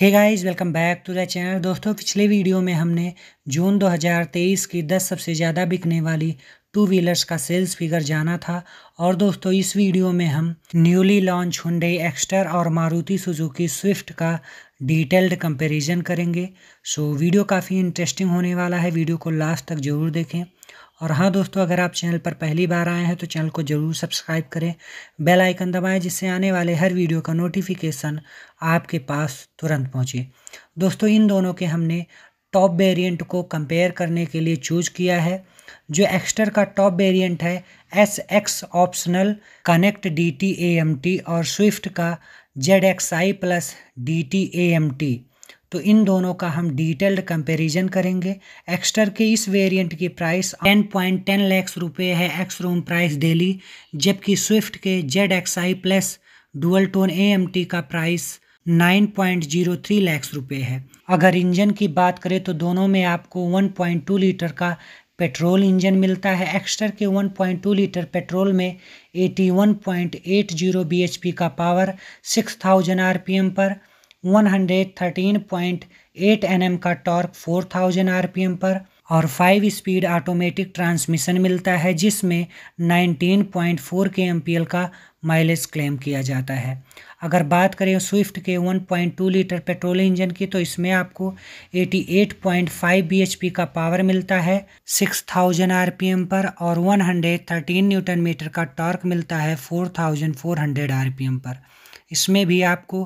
hey guys welcome back to the channel दोस्तों पिछले video में हमने जून 2023 की 10 सबसे ज़्यादा बिकने वाली टू व्हीलर्स का सेल्स फिगर जाना था और दोस्तों इस वीडियो में हम न्यूली लॉन्च हुडे एक्स्टर और मारुति सुजुकी स्विफ्ट का डिटेल्ड कंपैरिजन करेंगे सो वीडियो काफ़ी इंटरेस्टिंग होने वाला है वीडियो को लास्ट तक ज़रूर देखें और हाँ दोस्तों अगर आप चैनल पर पहली बार आए हैं तो चैनल को ज़रूर सब्सक्राइब करें बेल आइकन दबाएं जिससे आने वाले हर वीडियो का नोटिफिकेशन आपके पास तुरंत पहुंचे दोस्तों इन दोनों के हमने टॉप वेरिएंट को कंपेयर करने के लिए चूज किया है जो एक्स्टर का टॉप वेरिएंट है S X optional connect D T A M T और स्विफ्ट का Z X I plus D T A M T तो इन दोनों का हम डिटेल्ड कंपैरिजन करेंगे एक्स्टर के इस वेरिएंट की प्राइस 10.10 पॉइंट टेन लैक्स रुपये है एक्स रोम प्राइस डेली जबकि स्विफ्ट के Z X I plus dual tone A का प्राइस 9.03 लैक्स रुपये है अगर इंजन की बात करें तो दोनों में आपको 1.2 लीटर का पेट्रोल इंजन मिलता है एक्स्टर के 1.2 लीटर पेट्रोल में 81.80 वन का पावर 6000 आरपीएम पर 113.8 एनएम का टॉर्क 4000 आरपीएम पर और फाइव स्पीड ऑटोमेटिक ट्रांसमिशन मिलता है जिसमें 19.4 के एम का माइलेज क्लेम किया जाता है अगर बात करें स्विफ्ट के 1.2 लीटर पेट्रोल इंजन की तो इसमें आपको 88.5 bhp का पावर मिलता है 6000 आरपीएम पर और 113 न्यूटन मीटर का टॉर्क मिलता है 4400 आरपीएम पर इसमें भी आपको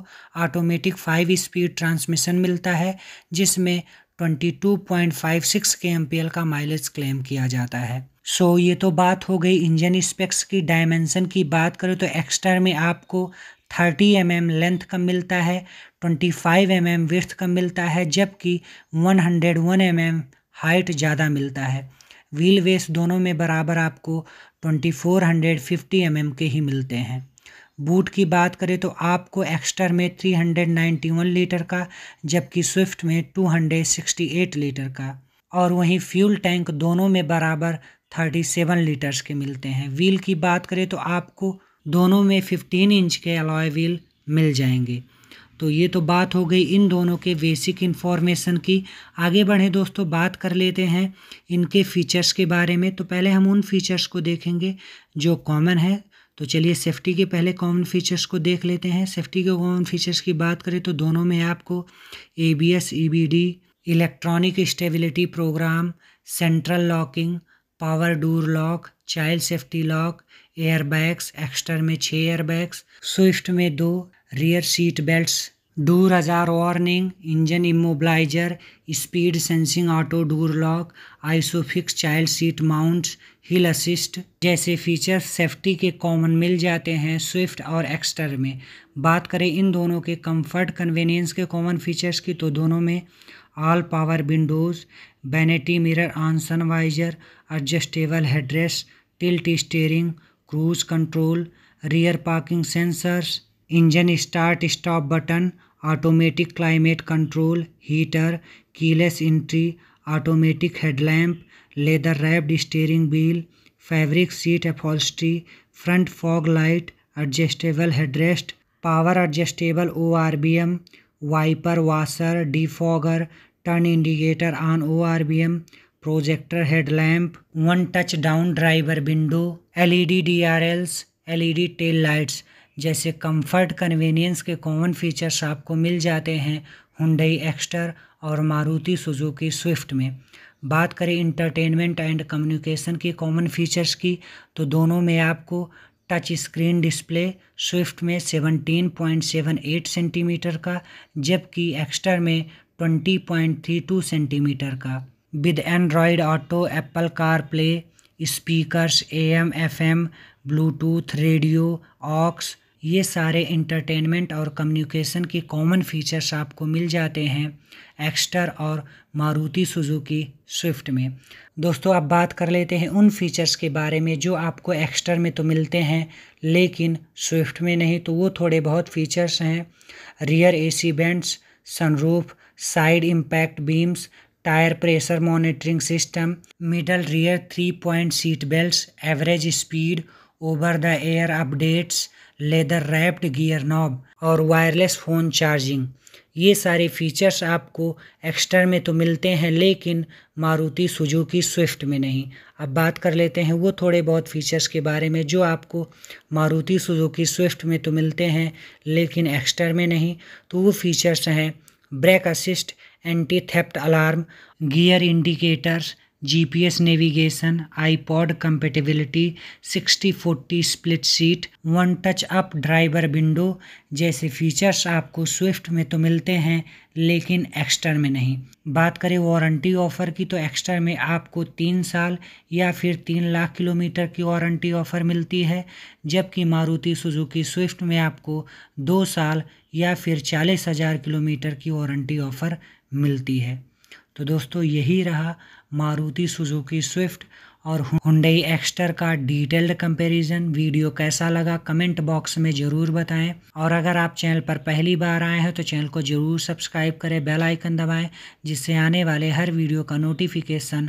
ऑटोमेटिक फाइव स्पीड ट्रांसमिशन मिलता है जिसमें 22.56 के एम का माइलेज क्लेम किया जाता है सो so, ये तो बात हो गई इंजन स्पेक्स की डायमेंशन की बात करें तो एक्स्ट्रा में आपको 30 एम mm लेंथ का मिलता है 25 एम mm विर्थ का मिलता है जबकि 101 एम mm हाइट ज़्यादा मिलता है व्हील वेस दोनों में बराबर आपको 2450 एम mm के ही मिलते हैं बूट की बात करें तो आपको एक्स्टर में 391 लीटर का जबकि स्विफ्ट में 268 लीटर का और वहीं फ्यूल टैंक दोनों में बराबर 37 लीटर्स के मिलते हैं व्हील की बात करें तो आपको दोनों में 15 इंच के अलॉय व्हील मिल जाएंगे तो ये तो बात हो गई इन दोनों के बेसिक इन्फॉर्मेशन की आगे बढ़ें दोस्तों बात कर लेते हैं इनके फीचर्स के बारे में तो पहले हम उन फीचर्स को देखेंगे जो कॉमन है तो चलिए सेफ्टी के पहले कॉमन फीचर्स को देख लेते हैं सेफ्टी के कॉमन फीचर्स की बात करें तो दोनों में आपको A B S E B D electronic stability programme central locking power door lock child safety lock airbags Exter में छः एयरबैग्स स्विफ्ट में दो rear seat belts door ajar warning engine immobiliser speed sensing auto door lock isofix child seat mounts hill assist जैसे features safety के common मिल जाते हैं Swift और एक्स्टर में बात करें इन दोनों के कंफर्ट कन्वीनियंस के कॉमन फीचर्स की तो दोनों में all power windows vanity mirror on sun visor adjustable headrest tilt steering cruise control rear parking sensors engine start stop button automatic climate control heater keyless entry automatic headlamp leather wrapped steering wheel fabric seat upholstery front fog light adjustable headrest power adjustable O R V M wiper washer defogger turn indicator on O R V M projector headlamp one touch down driver window L E D D R Ls L E D tail lights जैसे comfort convenience के common features आपको मिल जाते हैं Hyundai Exter और Maruti Suzuki Swift में बात करें इंटरटेनमेंट एंड कम्युनिकेशन की कॉमन फीचर्स की तो दोनों में आपको टच स्क्रीन डिस्प्ले स्विफ्ट में 17.78 सेंटीमीटर का जबकि एक्स्टर में 20.32 सेंटीमीटर का with Android Auto Apple CarPlay speakers AM F M Bluetooth radio aux ये सारे इंटरटेनमेंट और कम्युनिकेशन के कॉमन फीचर्स आपको मिल जाते हैं एक्स्टर और मारुति सुजुकी स्विफ्ट में दोस्तों अब बात कर लेते हैं उन फीचर्स के बारे में जो आपको एक्स्टर में तो मिलते हैं लेकिन स्विफ्ट में नहीं तो वो थोड़े बहुत फीचर्स हैं rear A C vents sunroof side impact beams tyre pressure monitoring system middle rear three point seat belt average speed over the air updates leather wrapped gear knob और वायरलेस फ़ोन चार्जिंग ये सारे features आपको Exter में तो मिलते हैं लेकिन Maruti Suzuki Swift में नहीं अब बात कर लेते हैं वो थोड़े बहुत फीचर्स के बारे में जो आपको मारुति सुजुकी स्विफ्ट में तो मिलते हैं लेकिन एक्स्टर में नहीं तो वो फीचर्स हैं brake assist anti theft alarm gear indicators GPS navigation iPod compatibility 60 40 split seat one touch up driver window जैसे फीचर्स आपको स्विफ्ट में तो मिलते हैं लेकिन एक्स्टर में नहीं बात करें वारंटी ऑफ़र की तो एक्स्टर में आपको तीन साल या फिर तीन लाख किलोमीटर की वारंटी ऑफ़र मिलती है जबकि मारुति सुजुकी स्विफ्ट में आपको दो साल या फिर चालीस हज़ार किलोमीटर की वारंटी ऑफ़र मिलती है तो दोस्तों यही रहा मारुति सुजुकी स्विफ्ट और हुंडई एक्स्टर का डिटेल्ड कंपैरिजन वीडियो कैसा लगा कमेंट बॉक्स में ज़रूर बताएं और अगर आप चैनल पर पहली बार आए हैं तो चैनल को ज़रूर सब्सक्राइब करें बेल आइकन दबाएं जिससे आने वाले हर वीडियो का नोटिफिकेशन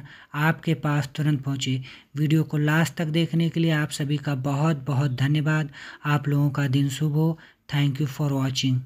आपके पास तुरंत पहुंचे वीडियो को लास्ट तक देखने के लिए आप सभी का बहुत बहुत धन्यवाद आप लोगों का दिन शुभ हो थैंक यू फॉर वॉचिंग